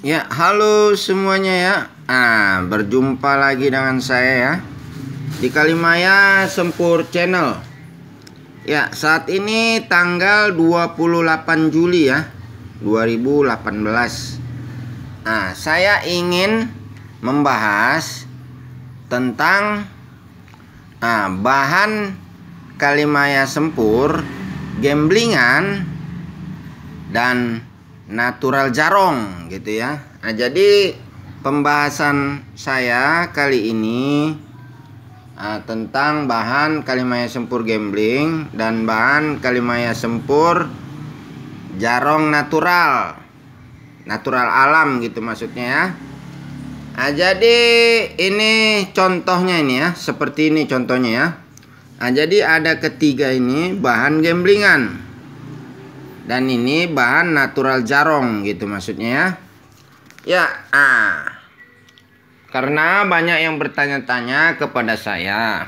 Ya, halo semuanya ya. Ah, berjumpa lagi dengan saya ya di Kalimaya Sempur Channel. Ya, saat ini tanggal 28 Juli ya 2018. Nah, saya ingin membahas tentang nah, bahan Kalimaya Sempur gamblingan dan natural jarong gitu ya nah jadi pembahasan saya kali ini uh, tentang bahan kalimaya sempur gambling dan bahan kalimaya sempur jarong natural natural alam gitu maksudnya ya nah jadi ini contohnya ini ya seperti ini contohnya ya nah jadi ada ketiga ini bahan gamblingan dan ini bahan natural jarong gitu maksudnya ya. Ya, ah. Karena banyak yang bertanya-tanya kepada saya.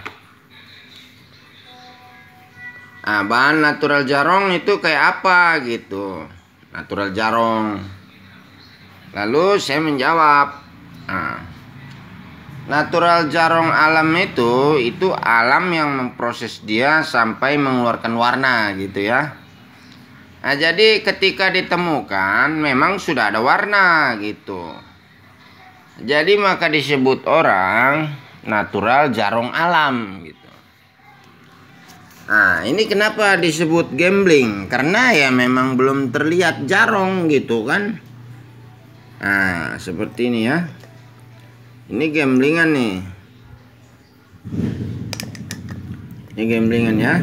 Ah, bahan natural jarong itu kayak apa gitu. Natural jarong. Lalu saya menjawab, ah, natural jarong alam itu itu alam yang memproses dia sampai mengeluarkan warna gitu ya. Nah, jadi ketika ditemukan memang sudah ada warna gitu. Jadi maka disebut orang natural jarong alam gitu. Nah, ini kenapa disebut gambling? Karena ya memang belum terlihat jarong gitu kan. Nah, seperti ini ya. Ini gamblingan nih. Ini gamblingan ya.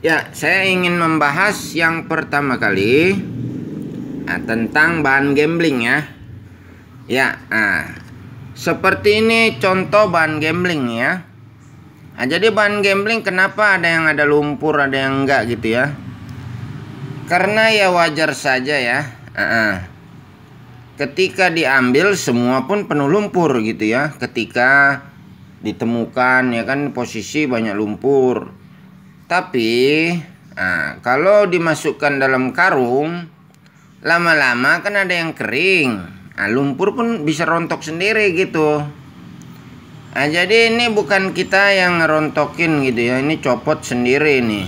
Ya, saya ingin membahas yang pertama kali nah, tentang bahan gambling ya. Ya, nah, seperti ini contoh bahan gambling ya. Nah, jadi bahan gambling kenapa ada yang ada lumpur, ada yang enggak gitu ya? Karena ya wajar saja ya. Nah, ketika diambil semua pun penuh lumpur gitu ya. Ketika ditemukan ya kan posisi banyak lumpur tapi nah, kalau dimasukkan dalam karung lama-lama kan ada yang kering. Nah, lumpur pun bisa rontok sendiri gitu. Nah, jadi ini bukan kita yang ngerontokin gitu ya. Ini copot sendiri ini.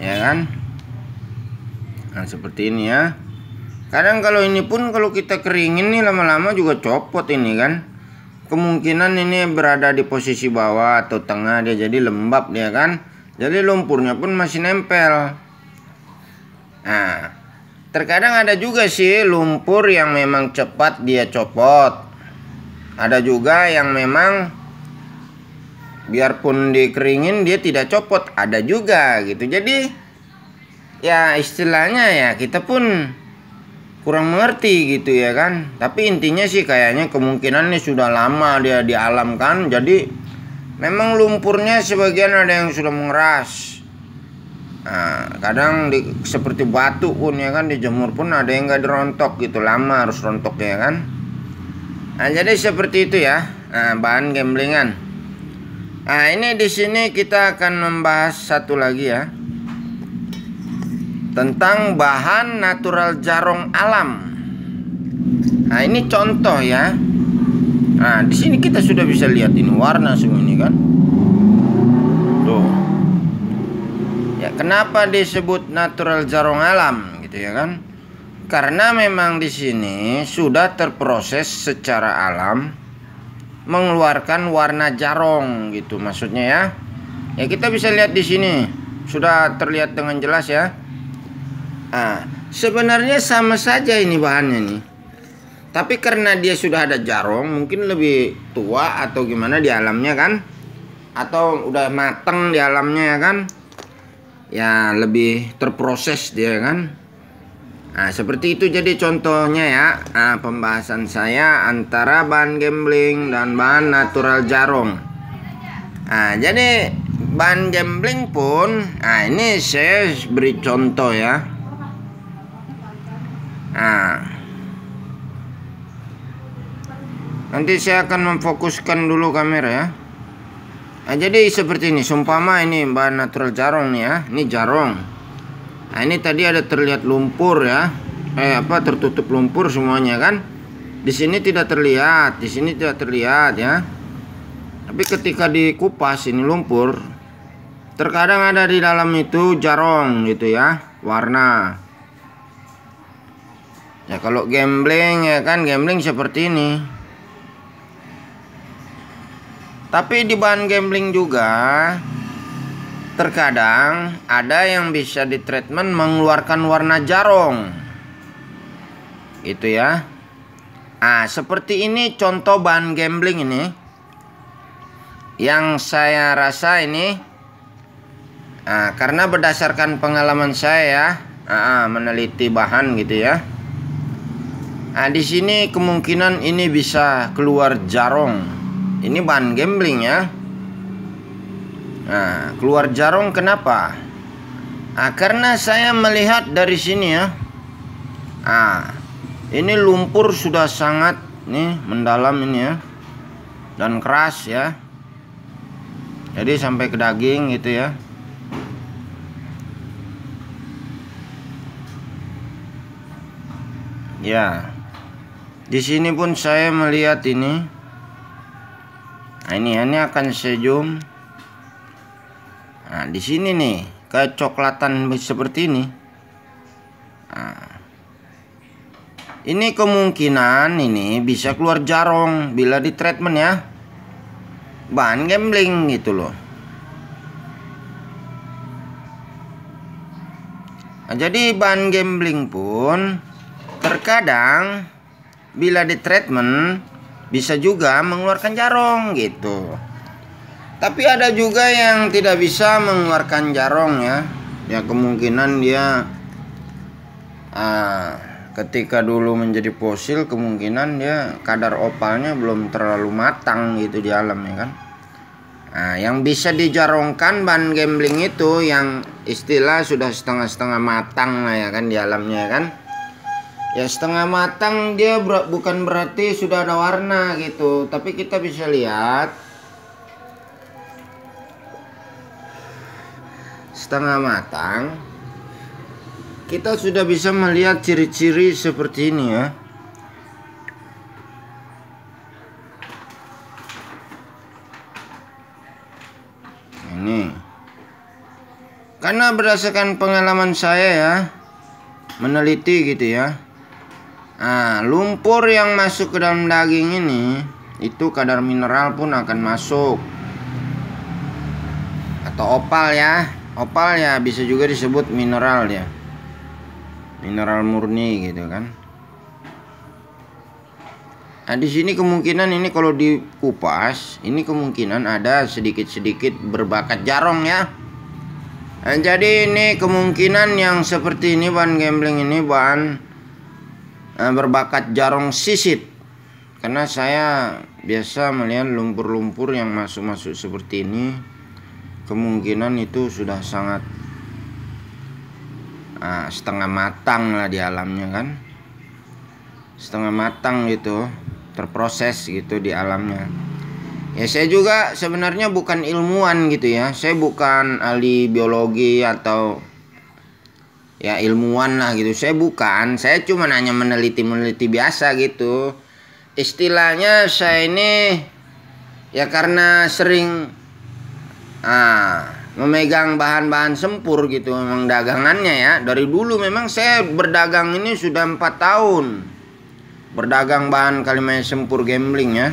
Ya kan? Nah, seperti ini ya. Kadang kalau ini pun kalau kita keringin nih lama-lama juga copot ini kan kemungkinan ini berada di posisi bawah atau tengah dia jadi lembab dia kan jadi lumpurnya pun masih nempel nah terkadang ada juga sih lumpur yang memang cepat dia copot ada juga yang memang biarpun dikeringin dia tidak copot ada juga gitu jadi ya istilahnya ya kita pun kurang mengerti gitu ya kan tapi intinya sih kayaknya kemungkinannya sudah lama dia di alam kan jadi memang lumpurnya sebagian ada yang sudah mengeras nah, kadang di, seperti batu pun ya kan dijemur pun ada yang nggak dirontok gitu lama harus rontok ya kan nah jadi seperti itu ya nah, bahan gamblingan nah ini di sini kita akan membahas satu lagi ya tentang bahan natural jarong alam. Nah, ini contoh ya. Nah, di sini kita sudah bisa lihat ini warna semua ini kan. Tuh. Ya, kenapa disebut natural jarong alam gitu ya kan? Karena memang di sini sudah terproses secara alam mengeluarkan warna jarong gitu maksudnya ya. Ya, kita bisa lihat di sini sudah terlihat dengan jelas ya. Ah, sebenarnya sama saja ini bahannya nih. Tapi karena dia sudah ada jarong, mungkin lebih tua atau gimana di alamnya kan? Atau udah mateng di alamnya ya kan? Ya lebih terproses dia kan. Nah, seperti itu jadi contohnya ya. Nah, pembahasan saya antara bahan gambling dan bahan natural jarong. Nah, jadi bahan gambling pun, nah ini saya beri contoh ya. Nah, nanti saya akan memfokuskan dulu kamera ya. Nah, jadi seperti ini, sumpama ini bahan natural jarong nih ya, ini jarong. Nah, ini tadi ada terlihat lumpur ya, eh apa tertutup lumpur semuanya kan? Di sini tidak terlihat, di sini tidak terlihat ya. Tapi ketika dikupas ini lumpur, terkadang ada di dalam itu jarong gitu ya, warna. Ya kalau gambling ya kan gambling seperti ini. Tapi di bahan gambling juga terkadang ada yang bisa di treatment mengeluarkan warna jarong. Itu ya. Ah, seperti ini contoh bahan gambling ini. Yang saya rasa ini ah karena berdasarkan pengalaman saya ya, ah, ah meneliti bahan gitu ya. Nah, di sini kemungkinan ini bisa keluar jarong. Ini bahan gambling ya. Nah, keluar jarong kenapa? Nah, karena saya melihat dari sini ya. Ah, ini lumpur sudah sangat nih mendalam ini ya. Dan keras ya. Jadi sampai ke daging gitu ya. Ya di sini pun saya melihat ini nah ini ini akan saya nah di sini nih kecoklatan seperti ini nah, ini kemungkinan ini bisa keluar jarong bila di treatment ya bahan gambling gitu loh nah, jadi bahan gambling pun terkadang bila di treatment bisa juga mengeluarkan jarong gitu. Tapi ada juga yang tidak bisa mengeluarkan jarong ya. Ya kemungkinan dia ah, ketika dulu menjadi fosil kemungkinan dia kadar opalnya belum terlalu matang gitu di alam ya kan. Nah, yang bisa dijarongkan ban gambling itu yang istilah sudah setengah-setengah matang lah ya kan di alamnya ya kan ya setengah matang dia ber bukan berarti sudah ada warna gitu tapi kita bisa lihat setengah matang kita sudah bisa melihat ciri-ciri seperti ini ya ini karena berdasarkan pengalaman saya ya meneliti gitu ya Nah, lumpur yang masuk ke dalam daging ini itu kadar mineral pun akan masuk. Atau opal ya. Opal ya bisa juga disebut mineral ya. Mineral murni gitu kan. Nah, di sini kemungkinan ini kalau dikupas, ini kemungkinan ada sedikit-sedikit berbakat jarong ya. Nah, jadi ini kemungkinan yang seperti ini ban gambling ini ban Eh, berbakat jarong sisit karena saya biasa melihat lumpur-lumpur yang masuk-masuk seperti ini kemungkinan itu sudah sangat nah, setengah matang lah di alamnya kan setengah matang gitu terproses gitu di alamnya ya saya juga sebenarnya bukan ilmuwan gitu ya saya bukan ahli biologi atau ya ilmuwan lah gitu saya bukan saya cuma hanya meneliti meneliti biasa gitu istilahnya saya ini ya karena sering ah memegang bahan-bahan sempur gitu memang dagangannya ya dari dulu memang saya berdagang ini sudah empat tahun berdagang bahan kalimat sempur gambling ya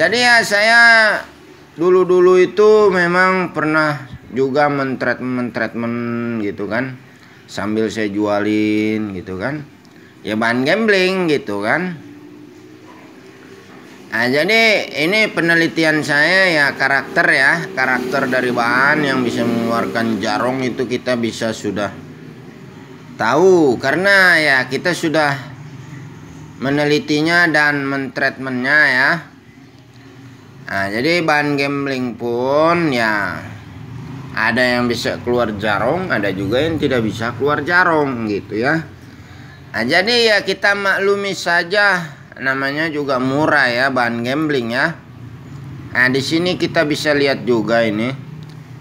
jadi ya saya dulu-dulu itu memang pernah juga mentreatment treatment gitu kan sambil saya jualin gitu kan ya bahan gambling gitu kan nah jadi ini penelitian saya ya karakter ya karakter dari bahan yang bisa mengeluarkan jarong itu kita bisa sudah tahu karena ya kita sudah menelitinya dan mentreatmentnya ya nah jadi bahan gambling pun ya ada yang bisa keluar jarong ada juga yang tidak bisa keluar jarong gitu ya nah jadi ya kita maklumi saja namanya juga murah ya bahan gambling ya nah di sini kita bisa lihat juga ini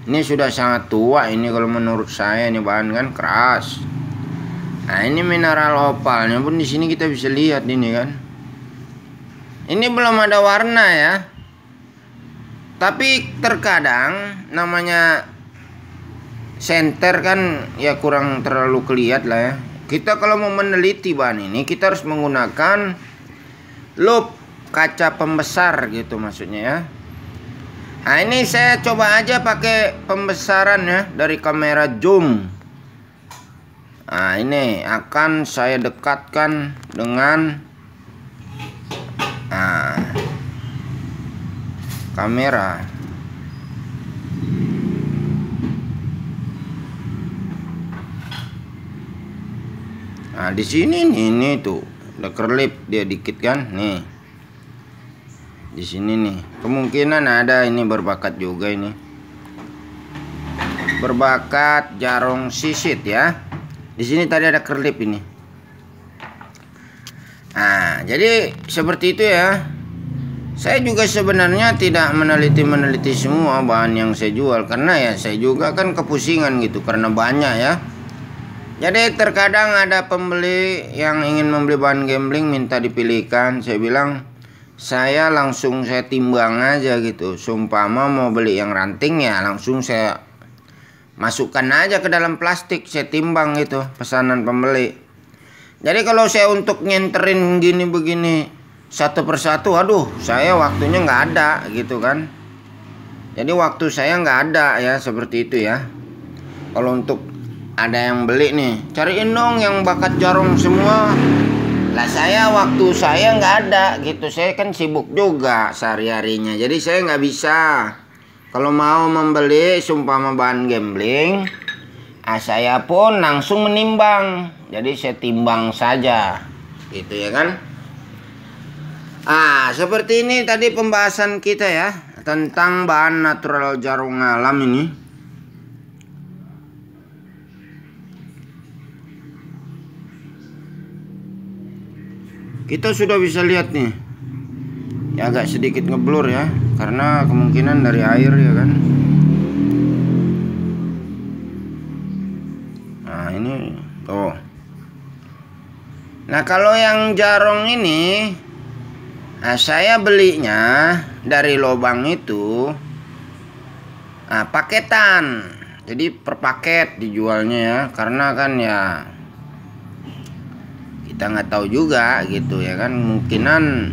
ini sudah sangat tua ini kalau menurut saya ini bahan kan keras nah ini mineral opalnya pun di sini kita bisa lihat ini kan ini belum ada warna ya tapi terkadang namanya Center kan ya kurang terlalu keliat lah ya. Kita kalau mau meneliti bahan ini kita harus menggunakan loop kaca pembesar gitu maksudnya ya. Nah ini saya coba aja pakai pembesaran ya dari kamera zoom. Nah ini akan saya dekatkan dengan nah, kamera. nah di sini nih ini tuh udah kerlip dia dikit kan nih di sini nih kemungkinan ada ini berbakat juga ini berbakat jarong sisit ya di sini tadi ada kerlip ini nah jadi seperti itu ya saya juga sebenarnya tidak meneliti-meneliti semua bahan yang saya jual karena ya saya juga kan kepusingan gitu karena banyak ya jadi terkadang ada pembeli yang ingin membeli bahan gambling minta dipilihkan. Saya bilang saya langsung saya timbang aja gitu. Sumpah mau beli yang ranting ya langsung saya masukkan aja ke dalam plastik. Saya timbang gitu pesanan pembeli. Jadi kalau saya untuk nyenterin gini begini satu persatu, aduh saya waktunya nggak ada gitu kan. Jadi waktu saya nggak ada ya seperti itu ya. Kalau untuk ada yang beli nih cariin dong yang bakat jarum semua lah saya waktu saya nggak ada gitu saya kan sibuk juga sehari harinya jadi saya nggak bisa kalau mau membeli sumpah bahan gambling nah saya pun langsung menimbang jadi saya timbang saja gitu ya kan ah seperti ini tadi pembahasan kita ya tentang bahan natural jarum alam ini kita sudah bisa lihat nih ya agak sedikit ngeblur ya karena kemungkinan dari air ya kan nah ini tuh nah kalau yang jarong ini nah saya belinya dari lubang itu nah paketan jadi per paket dijualnya ya karena kan ya kita nggak tahu juga gitu ya kan mungkinan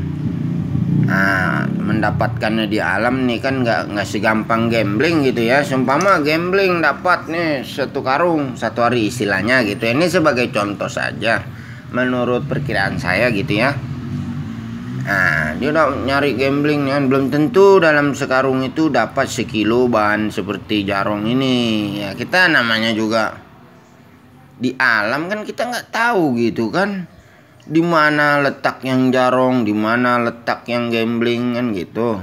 nah, mendapatkannya di alam nih kan nggak nggak segampang gambling gitu ya sumpama gambling dapat nih satu karung satu hari istilahnya gitu ya. ini sebagai contoh saja menurut perkiraan saya gitu ya Nah, dia udah nyari gambling kan belum tentu dalam sekarung itu dapat sekilo bahan seperti jarong ini. Ya, kita namanya juga di alam kan kita nggak tahu gitu kan di mana letak yang jarong, di mana letak yang gambling kan gitu.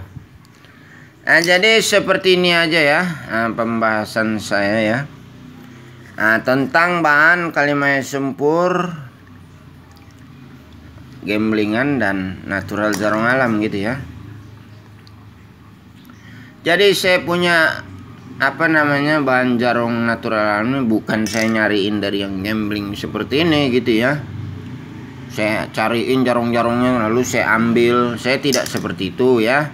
Nah, jadi seperti ini aja ya nah, pembahasan saya ya. Nah, tentang bahan kalimat sempur gamblingan dan natural jarong alam gitu ya. Jadi saya punya apa namanya bahan jarong natural alam ini bukan saya nyariin dari yang gambling seperti ini gitu ya saya cariin jarung-jarungnya lalu saya ambil saya tidak seperti itu ya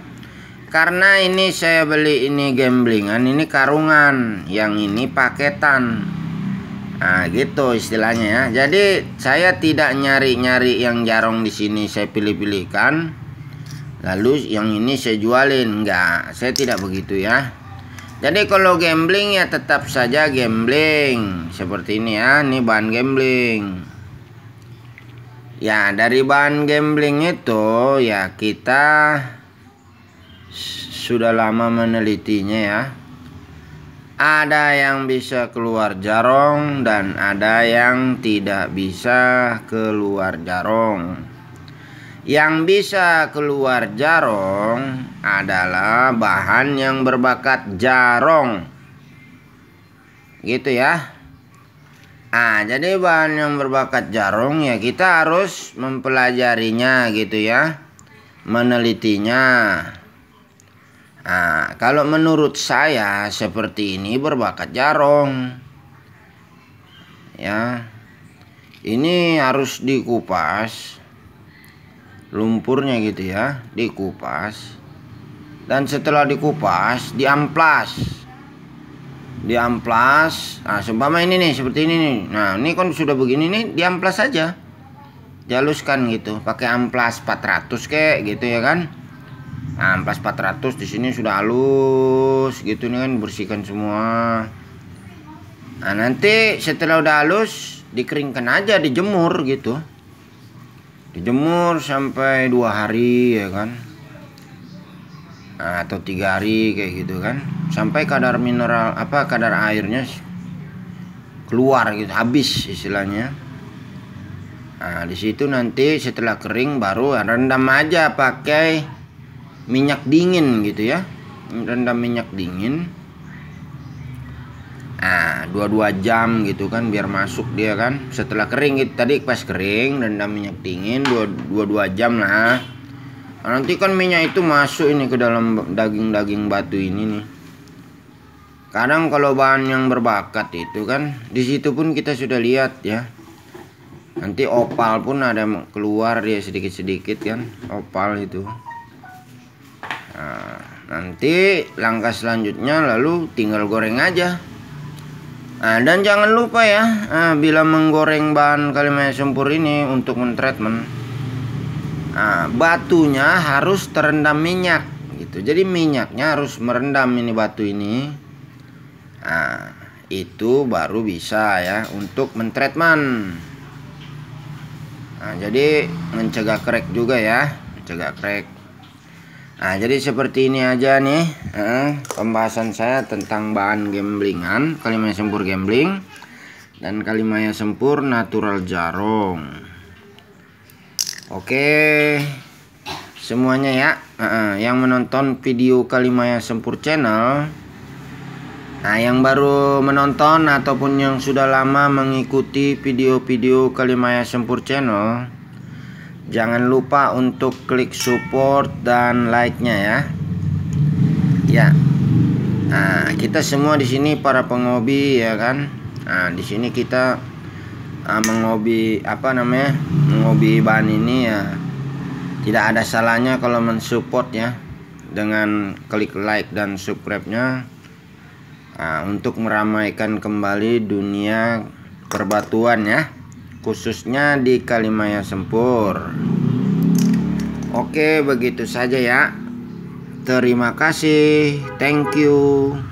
karena ini saya beli ini gamblingan ini karungan yang ini paketan nah gitu istilahnya ya jadi saya tidak nyari-nyari yang jarong di sini saya pilih-pilihkan lalu yang ini saya jualin enggak saya tidak begitu ya jadi kalau gambling ya tetap saja gambling seperti ini ya ini bahan gambling Ya, dari bahan gambling itu ya kita sudah lama menelitinya ya. Ada yang bisa keluar jarong dan ada yang tidak bisa keluar jarong. Yang bisa keluar jarong adalah bahan yang berbakat jarong. Gitu ya. Ah, jadi bahan yang berbakat jarum ya kita harus mempelajarinya gitu ya. Menelitinya. Nah, kalau menurut saya seperti ini berbakat jarum. Ya. Ini harus dikupas lumpurnya gitu ya, dikupas. Dan setelah dikupas, diamplas di amplas nah seumpama ini nih seperti ini nih nah ini kan sudah begini nih di amplas saja jaluskan gitu pakai amplas 400 kek gitu ya kan nah, amplas 400 di sini sudah halus gitu nih kan bersihkan semua nah nanti setelah udah halus dikeringkan aja dijemur gitu dijemur sampai dua hari ya kan atau tiga hari kayak gitu kan sampai kadar mineral apa kadar airnya keluar gitu habis istilahnya nah disitu nanti setelah kering baru rendam aja pakai minyak dingin gitu ya rendam minyak dingin nah dua-dua jam gitu kan biar masuk dia kan setelah kering gitu tadi pas kering rendam minyak dingin dua-dua jam lah nanti kan minyak itu masuk ini ke dalam daging-daging batu ini nih kadang kalau bahan yang berbakat itu kan di situ pun kita sudah lihat ya nanti opal pun ada keluar dia sedikit-sedikit kan opal itu nah, nanti langkah selanjutnya lalu tinggal goreng aja nah, dan jangan lupa ya nah, bila menggoreng bahan kalimaya sempur ini untuk mentreatment nah, batunya harus terendam minyak gitu jadi minyaknya harus merendam ini batu ini nah, itu baru bisa ya untuk mentreatment nah, jadi mencegah crack juga ya mencegah crack nah jadi seperti ini aja nih eh, pembahasan saya tentang bahan gamblingan kalimaya sempur gambling dan kalimaya sempur natural jarong Oke semuanya ya yang menonton video Kalimaya Sempur channel Nah yang baru menonton ataupun yang sudah lama mengikuti video-video Kalimaya Sempur channel Jangan lupa untuk klik support dan like-nya ya Ya Nah kita semua di sini para penghobi ya kan Nah di sini kita uh, ah, menghobi apa namanya hobi ban ini ya tidak ada salahnya kalau mensupport ya dengan klik like dan subscribe nya nah, untuk meramaikan kembali dunia perbatuan ya khususnya di Kalimaya Sempur oke begitu saja ya terima kasih thank you